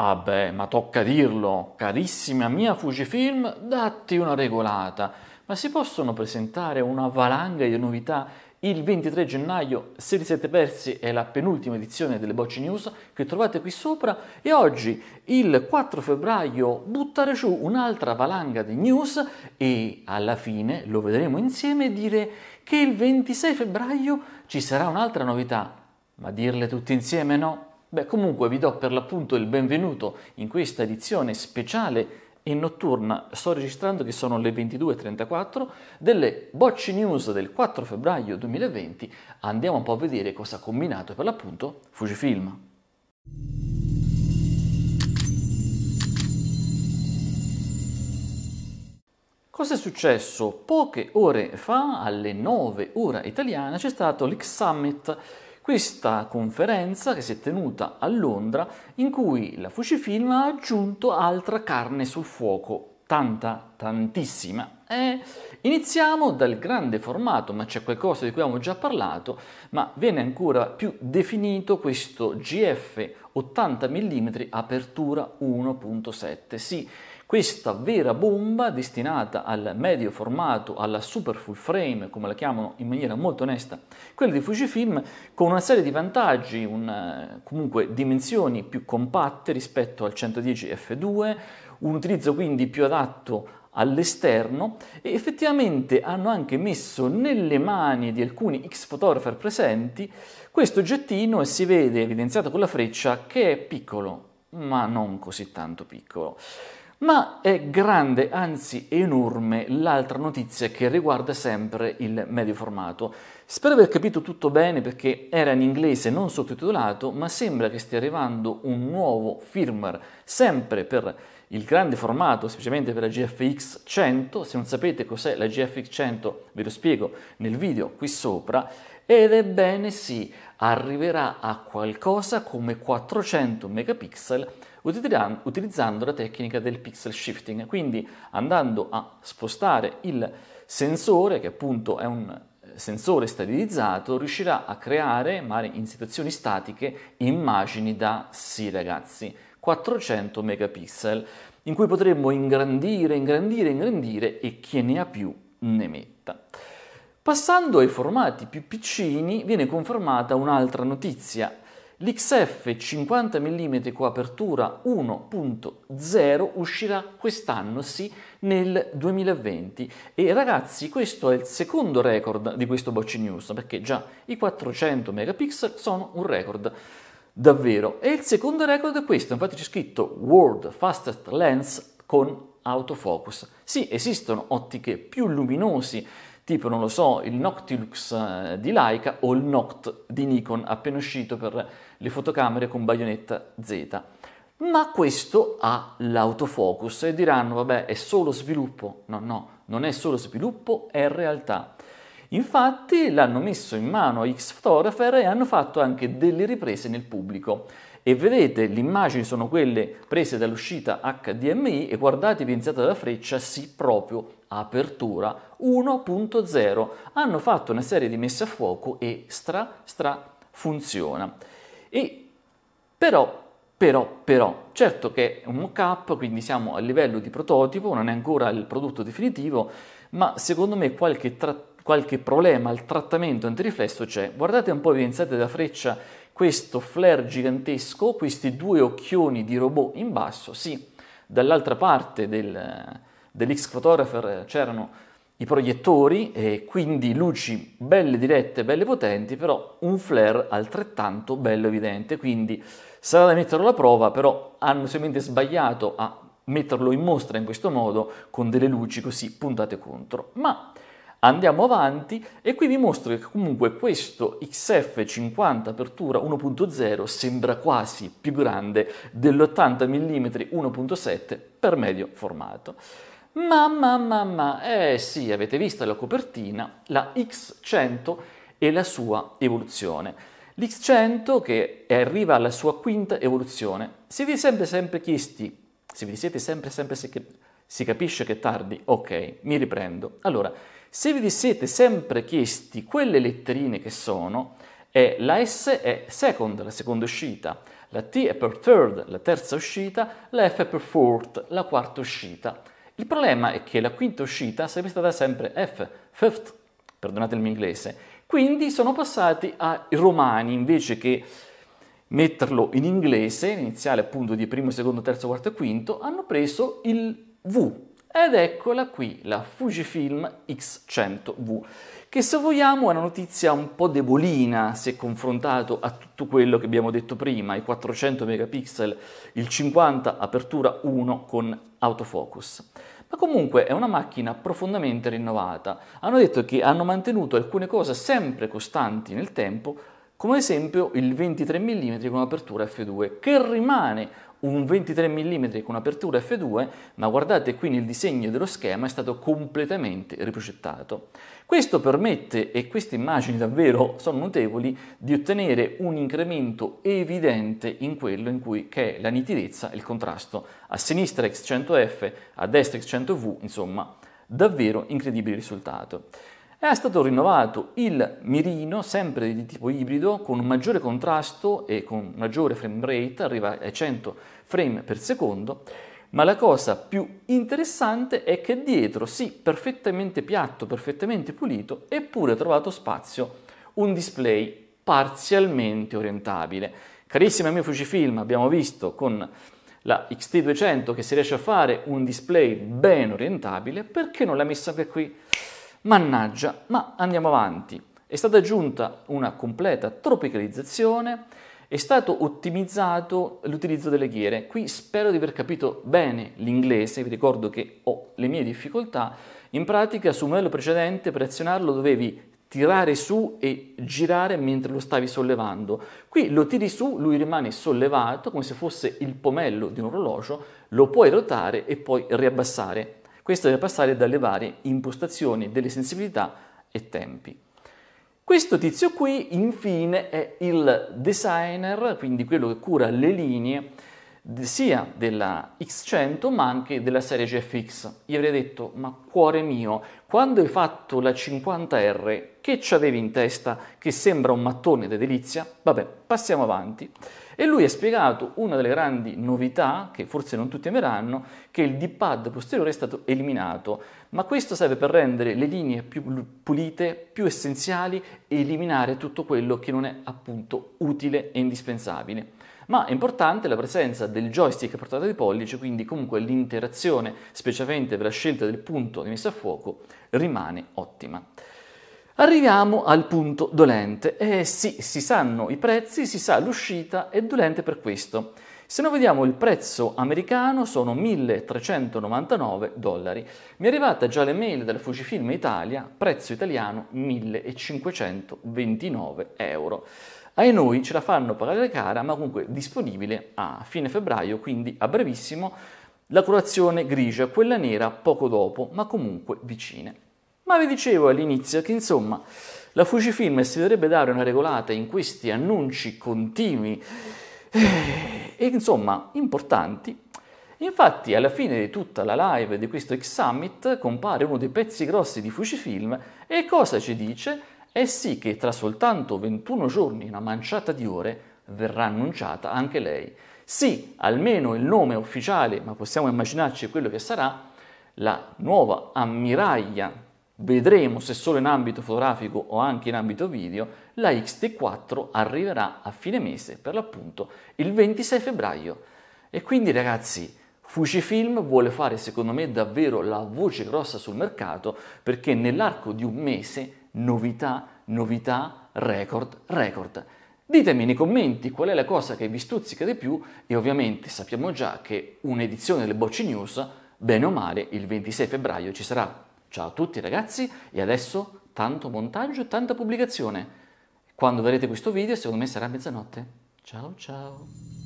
Ah beh, ma tocca dirlo, carissima mia Fujifilm, datti una regolata. Ma si possono presentare una valanga di novità il 23 gennaio, se li siete persi, è la penultima edizione delle Bocce News che trovate qui sopra e oggi, il 4 febbraio, buttare giù un'altra valanga di news e alla fine lo vedremo insieme dire che il 26 febbraio ci sarà un'altra novità. Ma dirle tutte insieme no? Beh, comunque vi do per l'appunto il benvenuto in questa edizione speciale e notturna, sto registrando che sono le 22.34, delle Bocci News del 4 febbraio 2020. Andiamo un po' a vedere cosa ha combinato per l'appunto Fujifilm. Cosa è successo? Poche ore fa, alle 9 ora italiana, c'è stato l'X Summit questa conferenza che si è tenuta a Londra in cui la Fujifilm ha aggiunto altra carne sul fuoco, tanta, tantissima. E iniziamo dal grande formato, ma c'è qualcosa di cui abbiamo già parlato, ma viene ancora più definito questo GF 80 mm apertura 1.7. Sì, questa vera bomba destinata al medio formato, alla super full frame, come la chiamano in maniera molto onesta, quella di Fujifilm, con una serie di vantaggi, una, eh, comunque dimensioni più compatte rispetto al 110 F2, un utilizzo quindi più adatto all'esterno e effettivamente hanno anche messo nelle mani di alcuni X fotografer presenti questo oggettino e si vede evidenziato con la freccia che è piccolo, ma non così tanto piccolo. Ma è grande, anzi enorme, l'altra notizia che riguarda sempre il medio formato. Spero di aver capito tutto bene perché era in inglese non sottotitolato, ma sembra che stia arrivando un nuovo firmware, sempre per il grande formato, specialmente per la GFX 100. Se non sapete cos'è la GFX 100, ve lo spiego nel video qui sopra. Ed ebbene sì, arriverà a qualcosa come 400 megapixel utilizzando la tecnica del pixel shifting, quindi andando a spostare il sensore, che appunto è un eh, sensore stabilizzato, riuscirà a creare, magari in situazioni statiche, immagini da, sì ragazzi, 400 megapixel, in cui potremmo ingrandire, ingrandire, ingrandire e chi ne ha più ne metta. Passando ai formati più piccini viene confermata un'altra notizia, L'XF 50 mm con apertura 1.0 uscirà quest'anno, sì, nel 2020. E ragazzi, questo è il secondo record di questo Bocci News, perché già i 400 megapixel sono un record. Davvero. E il secondo record è questo, infatti c'è scritto World Fastest Lens con autofocus. Sì, esistono ottiche più luminosi, tipo, non lo so, il Noctilux eh, di Leica o il Noct di Nikon appena uscito per le fotocamere con baionetta Z. Ma questo ha l'autofocus e diranno, vabbè, è solo sviluppo. No, no, non è solo sviluppo, è realtà. Infatti l'hanno messo in mano a X-Photographer e hanno fatto anche delle riprese nel pubblico. E vedete, le immagini sono quelle prese dall'uscita HDMI e guardate pinzata da freccia, sì, proprio apertura 1.0. Hanno fatto una serie di messe a fuoco e stra stra funziona. E però, però, però, certo che è un mock-up, quindi siamo a livello di prototipo, non è ancora il prodotto definitivo, ma secondo me qualche, tra- qualche problema al trattamento antiriflesso c'è. Guardate un po' evidenziate da freccia questo flare gigantesco, questi due occhioni di robot in basso, sì, dall'altra parte del, dell'X-Photographer c'erano i proiettori e quindi luci belle dirette, belle potenti, però un flare altrettanto bello evidente, quindi sarà da metterlo alla prova, però hanno semplicemente sbagliato a metterlo in mostra in questo modo con delle luci così puntate contro. Ma andiamo avanti e qui vi mostro che comunque questo XF50 apertura 1.0 sembra quasi più grande dell'80 mm 1.7 per medio formato. Ma, ma, ma, ma, eh sì, avete visto la copertina, la X100 e la sua evoluzione. L'X100 che arriva alla sua quinta evoluzione, se vi siete sempre chiesti, se vi siete sempre sempre si, cap- si capisce che è tardi, ok, mi riprendo. Allora, se vi siete sempre chiesti quelle letterine che sono, è la S è second, la seconda uscita, la T è per third, la terza uscita, la F è per fourth, la quarta uscita. Il problema è che la quinta uscita sarebbe stata sempre F, fifth, perdonate il mio inglese. Quindi sono passati ai romani invece che metterlo in inglese, iniziale appunto di primo, secondo, terzo, quarto e quinto, hanno preso il V. Ed eccola qui, la Fujifilm X100V che se vogliamo è una notizia un po' debolina se confrontato a tutto quello che abbiamo detto prima, i 400 megapixel, il 50 apertura 1 con autofocus. Ma comunque è una macchina profondamente rinnovata. Hanno detto che hanno mantenuto alcune cose sempre costanti nel tempo, come ad esempio il 23 mm con apertura f2, che rimane un 23 mm con apertura f2, ma guardate qui nel disegno dello schema è stato completamente riprogettato. Questo permette, e queste immagini davvero sono notevoli, di ottenere un incremento evidente in quello in cui è la nitidezza e il contrasto. A sinistra X100F, a destra X100V, insomma, davvero incredibile risultato. È stato rinnovato il mirino, sempre di tipo ibrido, con maggiore contrasto e con maggiore frame rate, arriva ai 100 frame per secondo, ma la cosa più interessante è che dietro, sì, perfettamente piatto, perfettamente pulito, eppure ha trovato spazio un display parzialmente orientabile. Carissimi amici Fujifilm, abbiamo visto con la XT200 che si riesce a fare un display ben orientabile, perché non l'ha messa anche qui? Mannaggia, ma andiamo avanti. È stata aggiunta una completa tropicalizzazione, è stato ottimizzato l'utilizzo delle ghiere. Qui spero di aver capito bene l'inglese, vi ricordo che ho le mie difficoltà. In pratica sul modello precedente per azionarlo dovevi tirare su e girare mentre lo stavi sollevando. Qui lo tiri su, lui rimane sollevato come se fosse il pomello di un orologio, lo puoi rotare e poi riabbassare. Questo deve passare dalle varie impostazioni delle sensibilità e tempi. Questo tizio qui infine è il designer, quindi quello che cura le linee sia della X100 ma anche della serie GFX. Io avrei detto, ma cuore mio, quando hai fatto la 50R, che ci avevi in testa che sembra un mattone di delizia? Vabbè, passiamo avanti. E lui ha spiegato una delle grandi novità, che forse non tutti ameranno, che il D-pad posteriore è stato eliminato, ma questo serve per rendere le linee più pulite, più essenziali e eliminare tutto quello che non è appunto utile e indispensabile ma è importante la presenza del joystick a portata di pollice, quindi comunque l'interazione, specialmente per la scelta del punto di messa a fuoco, rimane ottima. Arriviamo al punto dolente. Eh sì, si sanno i prezzi, si sa l'uscita, è dolente per questo. Se noi vediamo il prezzo americano sono 1399 dollari. Mi è arrivata già l'email della Fujifilm Italia, prezzo italiano 1529 euro. Ai noi ce la fanno pagare cara, ma comunque disponibile a fine febbraio, quindi a brevissimo, la colorazione grigia, quella nera poco dopo, ma comunque vicine. Ma vi dicevo all'inizio che insomma la Fujifilm si dovrebbe dare una regolata in questi annunci continui eh, e insomma importanti. Infatti alla fine di tutta la live di questo X Summit compare uno dei pezzi grossi di Fujifilm e cosa ci dice? È eh sì che tra soltanto 21 giorni, una manciata di ore, verrà annunciata anche lei. Sì, almeno il nome ufficiale, ma possiamo immaginarci quello che sarà, la nuova ammiraglia vedremo se solo in ambito fotografico o anche in ambito video, la X-T4 arriverà a fine mese, per l'appunto il 26 febbraio. E quindi ragazzi, Fujifilm vuole fare secondo me davvero la voce grossa sul mercato perché nell'arco di un mese novità, novità, record, record. Ditemi nei commenti qual è la cosa che vi stuzzica di più e ovviamente sappiamo già che un'edizione delle Bocci News, bene o male, il 26 febbraio ci sarà. Ciao a tutti ragazzi e adesso tanto montaggio e tanta pubblicazione. Quando vedrete questo video, secondo me sarà mezzanotte. Ciao ciao!